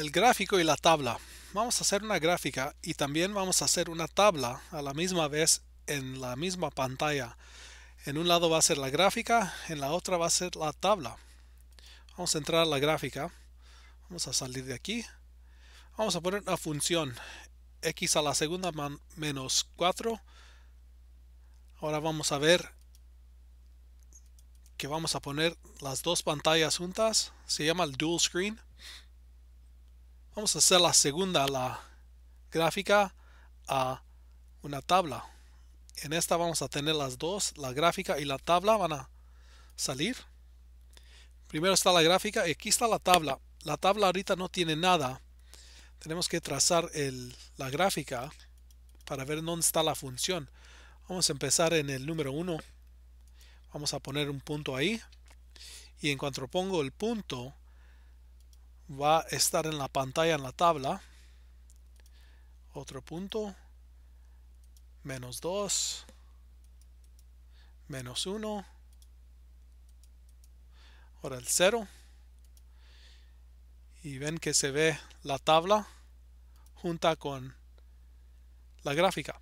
el gráfico y la tabla. Vamos a hacer una gráfica y también vamos a hacer una tabla a la misma vez en la misma pantalla. En un lado va a ser la gráfica, en la otra va a ser la tabla. Vamos a entrar a la gráfica. Vamos a salir de aquí. Vamos a poner una función x a la segunda menos 4. Ahora vamos a ver que vamos a poner las dos pantallas juntas. Se llama el dual screen. Vamos a hacer la segunda, la gráfica a una tabla. En esta vamos a tener las dos, la gráfica y la tabla van a salir. Primero está la gráfica y aquí está la tabla. La tabla ahorita no tiene nada. Tenemos que trazar la gráfica para ver dónde está la función. Vamos a empezar en el número 1. Vamos a poner un punto ahí. Y en cuanto pongo el punto, va a estar en la pantalla en la tabla otro punto menos 2 menos 1 ahora el 0 y ven que se ve la tabla junta con la gráfica